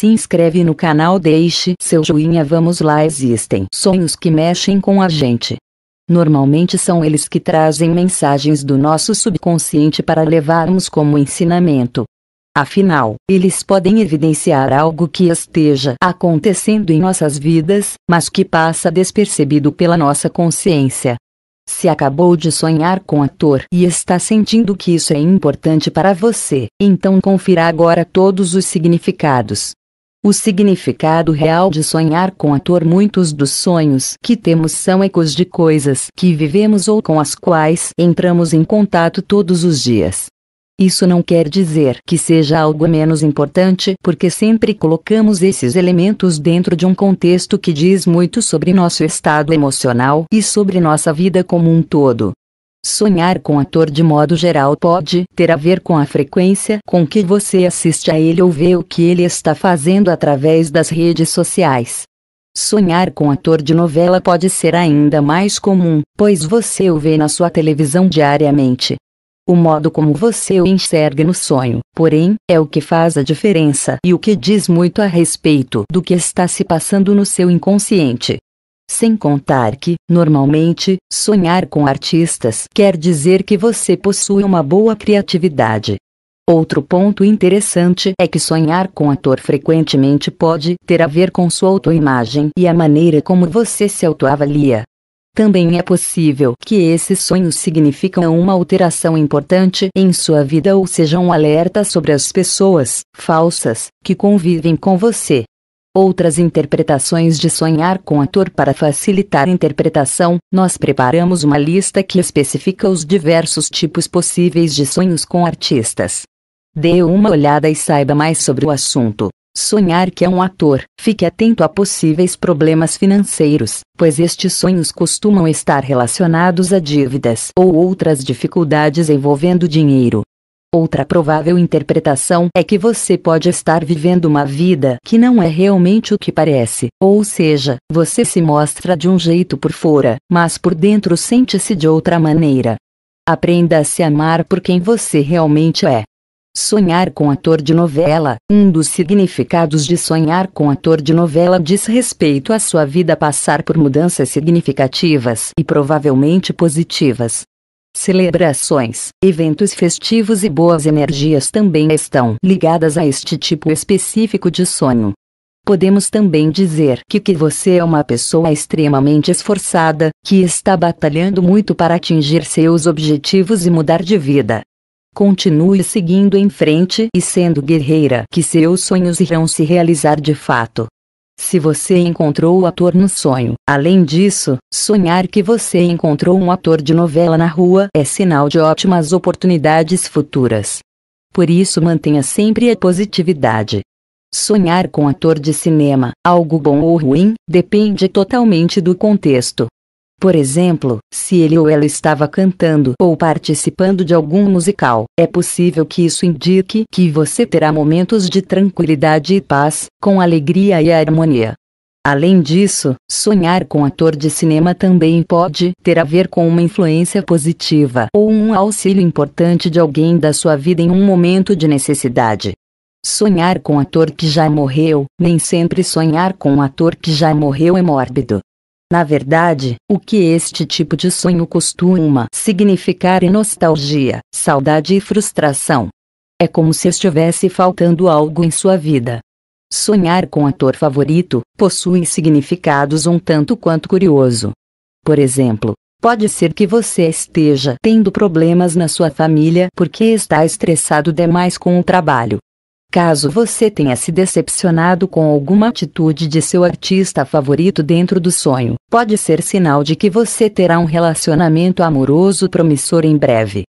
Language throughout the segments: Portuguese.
se inscreve no canal deixe seu joinha vamos lá existem sonhos que mexem com a gente. Normalmente são eles que trazem mensagens do nosso subconsciente para levarmos como ensinamento. Afinal, eles podem evidenciar algo que esteja acontecendo em nossas vidas, mas que passa despercebido pela nossa consciência. Se acabou de sonhar com ator e está sentindo que isso é importante para você, então confira agora todos os significados. O significado real de sonhar com ator Muitos dos sonhos que temos são ecos de coisas que vivemos ou com as quais entramos em contato todos os dias. Isso não quer dizer que seja algo menos importante, porque sempre colocamos esses elementos dentro de um contexto que diz muito sobre nosso estado emocional e sobre nossa vida como um todo. Sonhar com ator de modo geral pode ter a ver com a frequência com que você assiste a ele ou vê o que ele está fazendo através das redes sociais. Sonhar com ator de novela pode ser ainda mais comum, pois você o vê na sua televisão diariamente. O modo como você o enxerga no sonho, porém, é o que faz a diferença e o que diz muito a respeito do que está se passando no seu inconsciente. Sem contar que, normalmente, sonhar com artistas quer dizer que você possui uma boa criatividade. Outro ponto interessante é que sonhar com ator frequentemente pode ter a ver com sua autoimagem e a maneira como você se autoavalia. Também é possível que esses sonhos significam uma alteração importante em sua vida ou sejam um alerta sobre as pessoas falsas que convivem com você. Outras interpretações de sonhar com ator para facilitar a interpretação, nós preparamos uma lista que especifica os diversos tipos possíveis de sonhos com artistas. Dê uma olhada e saiba mais sobre o assunto. Sonhar que é um ator, fique atento a possíveis problemas financeiros, pois estes sonhos costumam estar relacionados a dívidas ou outras dificuldades envolvendo dinheiro. Outra provável interpretação é que você pode estar vivendo uma vida que não é realmente o que parece, ou seja, você se mostra de um jeito por fora, mas por dentro sente-se de outra maneira. Aprenda a se amar por quem você realmente é. Sonhar com ator de novela Um dos significados de sonhar com ator de novela diz respeito à sua vida passar por mudanças significativas e provavelmente positivas. Celebrações, eventos festivos e boas energias também estão ligadas a este tipo específico de sonho. Podemos também dizer que, que você é uma pessoa extremamente esforçada, que está batalhando muito para atingir seus objetivos e mudar de vida. Continue seguindo em frente e sendo guerreira, que seus sonhos irão se realizar de fato se você encontrou o ator no sonho. Além disso, sonhar que você encontrou um ator de novela na rua é sinal de ótimas oportunidades futuras. Por isso mantenha sempre a positividade. Sonhar com ator de cinema, algo bom ou ruim, depende totalmente do contexto, por exemplo, se ele ou ela estava cantando ou participando de algum musical, é possível que isso indique que você terá momentos de tranquilidade e paz, com alegria e harmonia. Além disso, sonhar com ator de cinema também pode ter a ver com uma influência positiva ou um auxílio importante de alguém da sua vida em um momento de necessidade. Sonhar com ator que já morreu, nem sempre sonhar com um ator que já morreu é mórbido. Na verdade, o que este tipo de sonho costuma significar é nostalgia, saudade e frustração. É como se estivesse faltando algo em sua vida. Sonhar com ator favorito possui significados um tanto quanto curioso. Por exemplo, pode ser que você esteja tendo problemas na sua família porque está estressado demais com o trabalho. Caso você tenha se decepcionado com alguma atitude de seu artista favorito dentro do sonho, pode ser sinal de que você terá um relacionamento amoroso promissor em breve.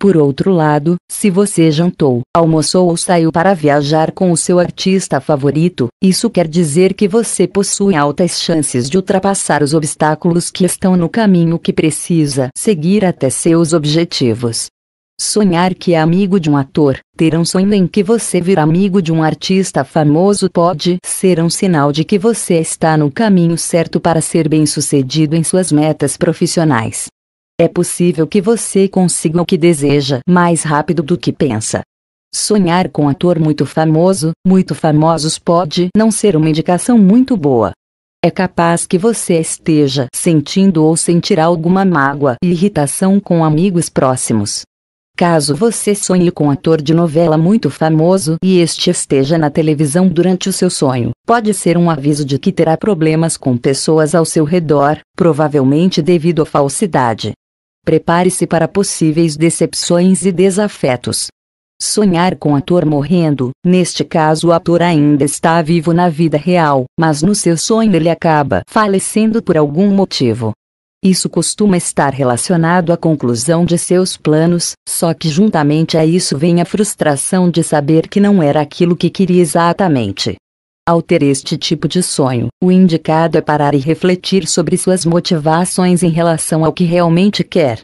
Por outro lado, se você jantou, almoçou ou saiu para viajar com o seu artista favorito, isso quer dizer que você possui altas chances de ultrapassar os obstáculos que estão no caminho que precisa seguir até seus objetivos. Sonhar que é amigo de um ator, ter um sonho em que você vira amigo de um artista famoso pode ser um sinal de que você está no caminho certo para ser bem-sucedido em suas metas profissionais. É possível que você consiga o que deseja mais rápido do que pensa. Sonhar com um ator muito famoso, muito famosos pode não ser uma indicação muito boa. É capaz que você esteja sentindo ou sentirá alguma mágoa e irritação com amigos próximos. Caso você sonhe com um ator de novela muito famoso e este esteja na televisão durante o seu sonho, pode ser um aviso de que terá problemas com pessoas ao seu redor, provavelmente devido à falsidade. Prepare-se para possíveis decepções e desafetos. Sonhar com ator morrendo, neste caso o ator ainda está vivo na vida real, mas no seu sonho ele acaba falecendo por algum motivo. Isso costuma estar relacionado à conclusão de seus planos, só que juntamente a isso vem a frustração de saber que não era aquilo que queria exatamente. Ao ter este tipo de sonho, o indicado é parar e refletir sobre suas motivações em relação ao que realmente quer.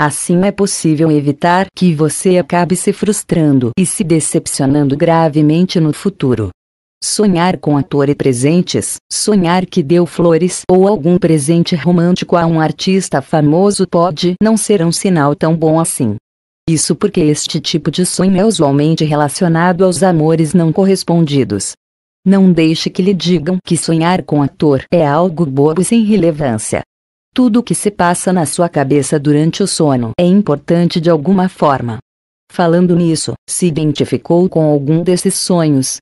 Assim é possível evitar que você acabe se frustrando e se decepcionando gravemente no futuro. Sonhar com ator e presentes, sonhar que deu flores ou algum presente romântico a um artista famoso pode não ser um sinal tão bom assim. Isso porque este tipo de sonho é usualmente relacionado aos amores não correspondidos. Não deixe que lhe digam que sonhar com ator é algo bobo e sem relevância. Tudo o que se passa na sua cabeça durante o sono é importante de alguma forma. Falando nisso, se identificou com algum desses sonhos,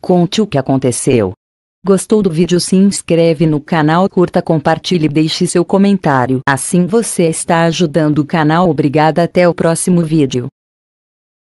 Conte o que aconteceu. Gostou do vídeo? Se inscreve no canal, curta, compartilhe e deixe seu comentário. Assim você está ajudando o canal. Obrigada, até o próximo vídeo.